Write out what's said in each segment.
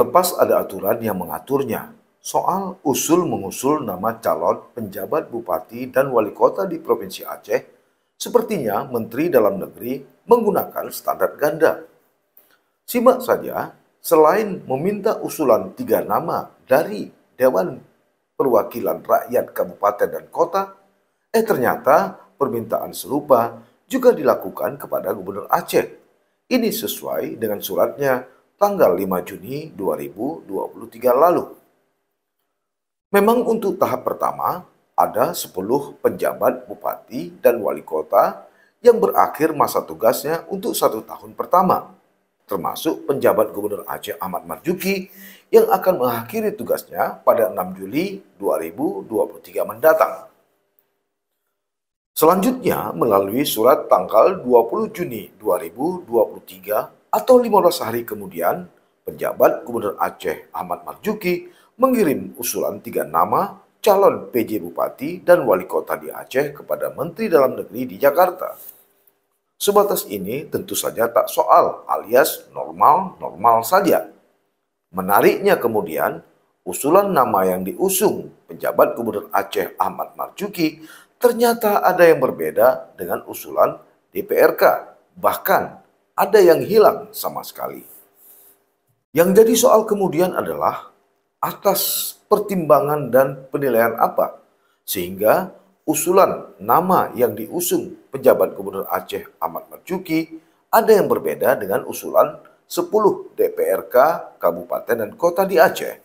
terlepas ada aturan yang mengaturnya soal usul-mengusul nama calon penjabat bupati dan wali kota di Provinsi Aceh, sepertinya Menteri Dalam Negeri menggunakan standar ganda. Simak saja, selain meminta usulan tiga nama dari Dewan Perwakilan Rakyat Kabupaten dan Kota, eh ternyata permintaan serupa juga dilakukan kepada Gubernur Aceh. Ini sesuai dengan suratnya tanggal 5 Juni 2023 lalu. Memang untuk tahap pertama ada 10 penjabat bupati dan wali kota yang berakhir masa tugasnya untuk satu tahun pertama, termasuk penjabat Gubernur Aceh Ahmad Marjuki yang akan mengakhiri tugasnya pada 6 Juli 2023 mendatang. Selanjutnya, melalui surat tanggal 20 Juni 2023 atau 15 hari kemudian, penjabat Gubernur Aceh Ahmad Marjuki mengirim usulan tiga nama calon PJ Bupati dan Wali Kota di Aceh kepada Menteri Dalam Negeri di Jakarta. Sebatas ini tentu saja tak soal alias normal-normal saja. Menariknya kemudian, usulan nama yang diusung penjabat Gubernur Aceh Ahmad Marjuki ternyata ada yang berbeda dengan usulan DPRK, bahkan ada yang hilang sama sekali. Yang jadi soal kemudian adalah atas pertimbangan dan penilaian apa sehingga usulan nama yang diusung pejabat Gubernur Aceh Ahmad Marjuki ada yang berbeda dengan usulan 10 DPRK kabupaten dan kota di Aceh.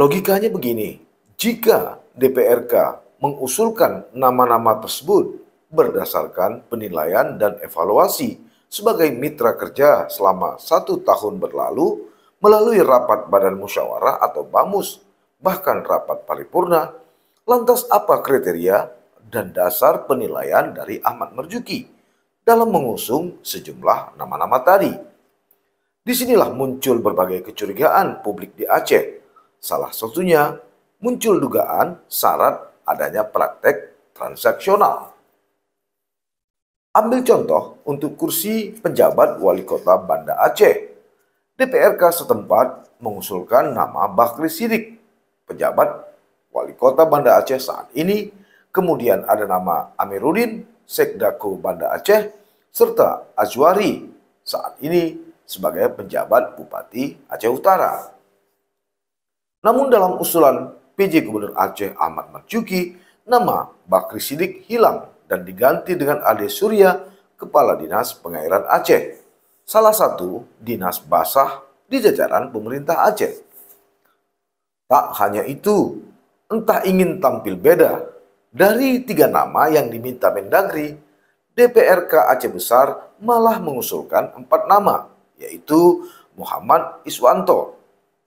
Logikanya begini, jika DPRK mengusulkan nama-nama tersebut berdasarkan penilaian dan evaluasi sebagai mitra kerja selama satu tahun berlalu melalui rapat badan musyawarah atau BAMUS, bahkan rapat paripurna, lantas apa kriteria dan dasar penilaian dari Ahmad Merjuki dalam mengusung sejumlah nama-nama tadi. Disinilah muncul berbagai kecurigaan publik di Aceh. Salah satunya muncul dugaan syarat adanya praktek transaksional. Ambil contoh untuk kursi penjabat wali kota Banda Aceh. DPRK setempat mengusulkan nama Bakri Sidik, penjabat wali kota Banda Aceh saat ini. Kemudian ada nama Amiruddin, Sekdako Banda Aceh, serta Azwari saat ini sebagai penjabat Bupati Aceh Utara. Namun dalam usulan PJ Gubernur Aceh Ahmad Marjuki, nama Bakri Sidik hilang dan diganti dengan Ade Surya, Kepala Dinas Pengairan Aceh, salah satu dinas basah di jajaran pemerintah Aceh. Tak hanya itu, entah ingin tampil beda, dari tiga nama yang diminta Mendagri, DPRK Aceh Besar malah mengusulkan empat nama, yaitu Muhammad Iswanto,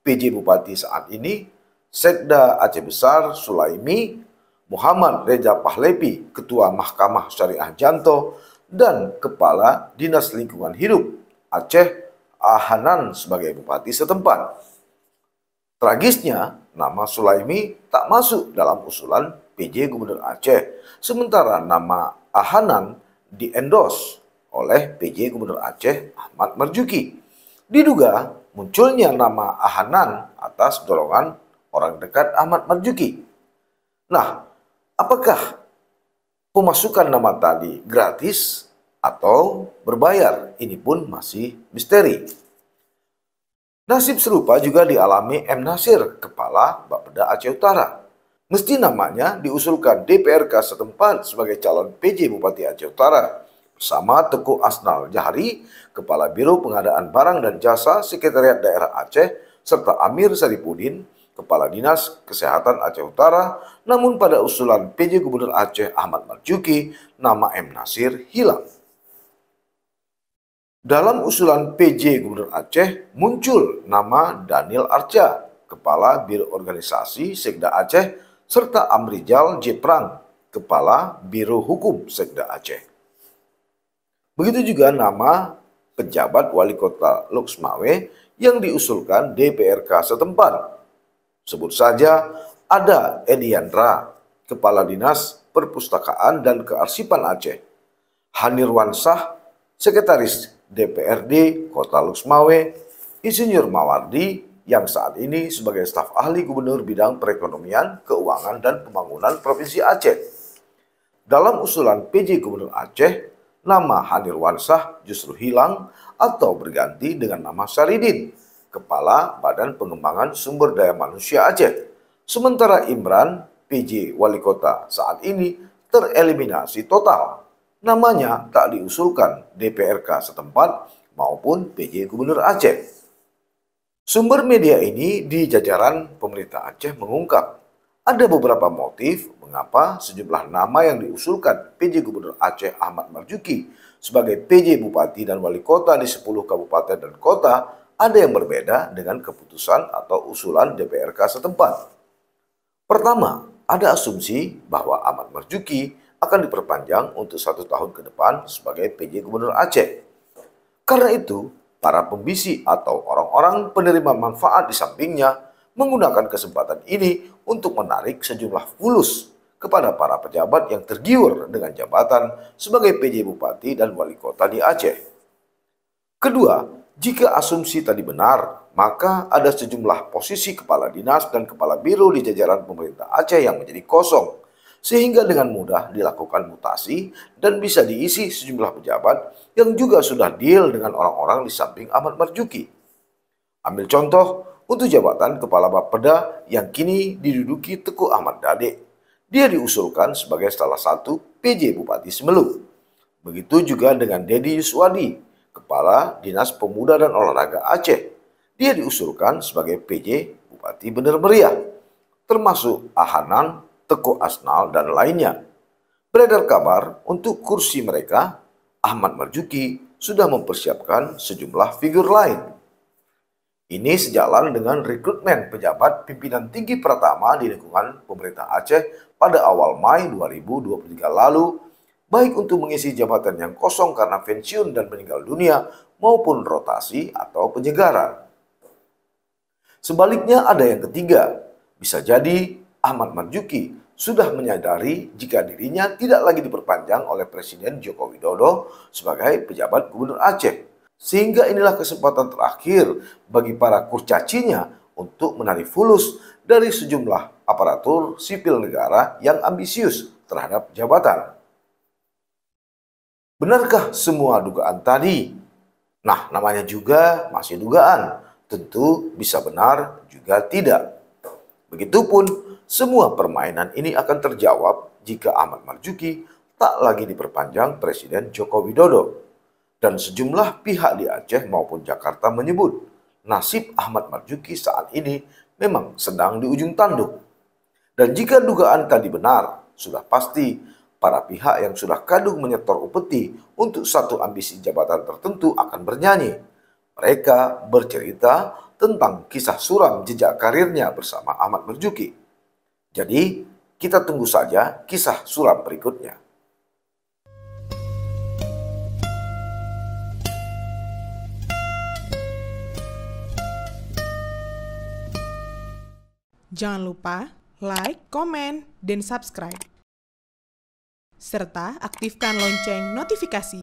PJ Bupati saat ini, Sekda Aceh Besar Sulaimi, Muhammad Reza Pahlepi, Ketua Mahkamah Syariah Janto, dan Kepala Dinas Lingkungan Hidup Aceh Ahanan sebagai bupati setempat. Tragisnya, nama Sulaimi tak masuk dalam usulan PJ Gubernur Aceh, sementara nama Ahanan diendos oleh PJ Gubernur Aceh Ahmad Marjuki. Diduga munculnya nama Ahanan atas dorongan orang dekat Ahmad Marjuki. Nah, apakah pemasukan nama tadi gratis atau berbayar? Ini pun masih misteri. Nasib serupa juga dialami M. Nasir, Kepala Bapeda Aceh Utara. Mesti namanya diusulkan DPRK setempat sebagai calon PJ Bupati Aceh Utara bersama Teguh Asnal Jahari, Kepala Biro Pengadaan Barang dan Jasa Sekretariat Daerah Aceh, serta Amir Saripudin, Kepala Dinas Kesehatan Aceh Utara, namun pada usulan PJ Gubernur Aceh Ahmad Marjuki, nama M. Nasir hilang. Dalam usulan PJ Gubernur Aceh muncul nama Daniel Arca, Kepala Biro Organisasi Sekda Aceh, serta Amrijal J Prang, Kepala Biro Hukum Sekda Aceh. Begitu juga nama pejabat wali kota Luxmawe yang diusulkan DPRK setempat, Sebut saja ada Ediandra, Kepala Dinas Perpustakaan dan Kearsipan Aceh, Hanirwansah, Sekretaris DPRD Kota Luxmawe, Insinyur Mawardi yang saat ini sebagai staf ahli gubernur bidang perekonomian, keuangan, dan pembangunan Provinsi Aceh. Dalam usulan PJ Gubernur Aceh, nama Hanirwansah justru hilang atau berganti dengan nama Saridin Kepala Badan Pengembangan Sumber Daya Manusia Aceh. Sementara Imran, PJ Wali Kota saat ini tereliminasi total. Namanya tak diusulkan DPRK setempat maupun PJ Gubernur Aceh. Sumber media ini di jajaran pemerintah Aceh mengungkap ada beberapa motif mengapa sejumlah nama yang diusulkan PJ Gubernur Aceh Ahmad Marjuki sebagai PJ Bupati dan Wali Kota di 10 kabupaten dan kota ada yang berbeda dengan keputusan atau usulan DPRK setempat. Pertama, ada asumsi bahwa Ahmad Marzuki akan diperpanjang untuk satu tahun ke depan sebagai PJ Gubernur Aceh. Karena itu, para pembisik atau orang-orang penerima manfaat di sampingnya menggunakan kesempatan ini untuk menarik sejumlah fulus kepada para pejabat yang tergiur dengan jabatan sebagai PJ Bupati dan Wali Kota di Aceh. Kedua, jika asumsi tadi benar, maka ada sejumlah posisi kepala dinas dan kepala biro di jajaran pemerintah Aceh yang menjadi kosong, sehingga dengan mudah dilakukan mutasi dan bisa diisi sejumlah pejabat yang juga sudah deal dengan orang-orang di samping Ahmad Marjuki. Ambil contoh untuk jabatan Kepala Bapeda yang kini diduduki Teguh Ahmad Dade. Dia diusulkan sebagai salah satu PJ Bupati Semeluk. Begitu juga dengan Dedi Yuswadi Kepala Dinas Pemuda dan Olahraga Aceh. Dia diusulkan sebagai PJ Bupati Bener Meriah, termasuk Ahanan, Teko Asnal, dan lainnya. Beredar kabar untuk kursi mereka, Ahmad Marjuki sudah mempersiapkan sejumlah figur lain. Ini sejalan dengan rekrutmen pejabat pimpinan tinggi pertama di lingkungan pemerintah Aceh pada awal Mei 2023 lalu baik untuk mengisi jabatan yang kosong karena pensiun dan meninggal dunia maupun rotasi atau penyegaran. Sebaliknya ada yang ketiga, bisa jadi Ahmad Marjuki sudah menyadari jika dirinya tidak lagi diperpanjang oleh Presiden Joko Widodo sebagai pejabat Gubernur Aceh. Sehingga inilah kesempatan terakhir bagi para kurcacinya untuk menarik fulus dari sejumlah aparatur sipil negara yang ambisius terhadap jabatan. Benarkah semua dugaan tadi? Nah, namanya juga masih dugaan. Tentu bisa benar juga tidak. Begitupun, semua permainan ini akan terjawab jika Ahmad Marjuki tak lagi diperpanjang Presiden Joko Widodo. Dan sejumlah pihak di Aceh maupun Jakarta menyebut nasib Ahmad Marjuki saat ini memang sedang di ujung tanduk. Dan jika dugaan tadi benar, sudah pasti para pihak yang sudah kadung menyetor upeti untuk satu ambisi jabatan tertentu akan bernyanyi. Mereka bercerita tentang kisah suram jejak karirnya bersama Ahmad Merjuki. Jadi, kita tunggu saja kisah suram berikutnya. Jangan lupa like, komen, dan subscribe serta aktifkan lonceng notifikasi